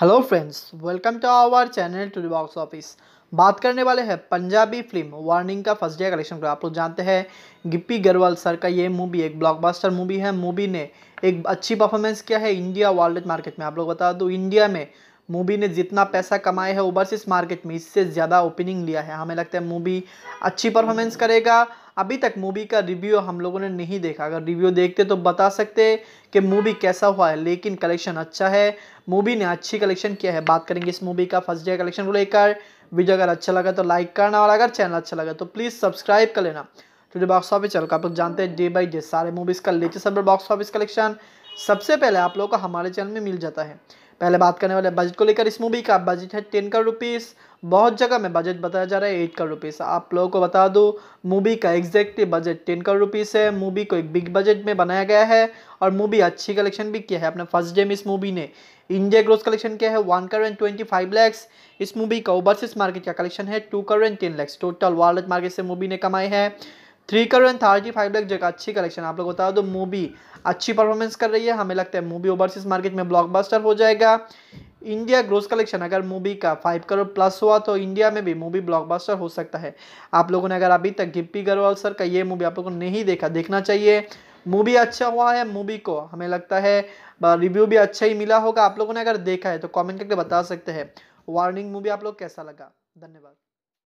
hello friends welcome to our channel to box office बात करने वाले हैं पंजाबी फिल्म वार्निंग का फर्स्ट डे कलेक्शन का आप लोग जानते हैं गिप्पी गरवाल सर का ये मूवी एक ब्लॉकबस्टर मूवी है मूवी ने एक अच्छी परफॉर्मेंस किया है इंडिया वर्ल्ड मार्केट में आप लोग बता दो इंडिया में मूवी ने जितना पैसा कमाया है ओवरसीज मार्केट में इससे ज़्यादा ओपनिंग लिया है हमें लगता है मूवी अच्छी परफॉर्मेंस करेगा अभी तक मूवी का रिव्यू हम लोगों ने नहीं देखा अगर रिव्यू देखते तो बता सकते कि मूवी कैसा हुआ है लेकिन कलेक्शन अच्छा है मूवी ने अच्छी कलेक्शन किया है बात करेंगे इस मूवी का फर्स्ट डे कलेक्शन को लेकर वीडियो अगर अच्छा लगा तो लाइक करना और अगर चैनल अच्छा लगा तो प्लीज़ सब्सक्राइब कर लेना टुडे बॉक्स ऑफिस चल आप लोग जानते हैं डे बाई डे सारे मूवीज़ का latest update box office collection सबसे पहले आप लोगों को हमारे चैनल में मिल जाता है पहले बात करने वाले बजट को लेकर इस मूवी का बजट है टेन करोड़ रुपीस बहुत जगह में बजट बताया जा रहा है एट करोड़ रुपीस आप लोगों को बता दूँ मूवी का exact budget ten crore rupees है मूवी को एक बिग बजट में बनाया गया है और मूवी अच्छी कलेक्शन भी किया है अपने फर्स्ट डे में इस मूवी ने इंडिया ग्रोथ कलेक्शन किया है one crore and twenty five lakhs इस मूवी का ओवरसीज मार्केट का कलेक्शन है two crore and ten lakhs total world market से मूवी ने कमाई है three crore and thirty five lakh जगह अच्छी कलेक्शन आप लोग बता दो मूवी अच्छी परफॉर्मेंस कर रही है हमें लगता है मूवी ओवरसीज मार्केट में ब्लॉकबस्टर हो जाएगा इंडिया ग्रोस कलेक्शन अगर मूवी का फाइव करोड़ प्लस हुआ तो इंडिया में भी मूवी ब्लॉकबस्टर हो सकता है आप लोगों ने अगर अभी तक गिप्पी गरवाल सर का ये मूवी आप लोगों ने नहीं देखा देखना चाहिए मूवी अच्छा हुआ है मूवी को हमें लगता है रिव्यू भी अच्छा ही मिला होगा आप लोगों ने अगर देखा है तो कॉमेंट करके बता सकते हैं वार्निंग मूवी आप लोग कैसा लगा धन्यवाद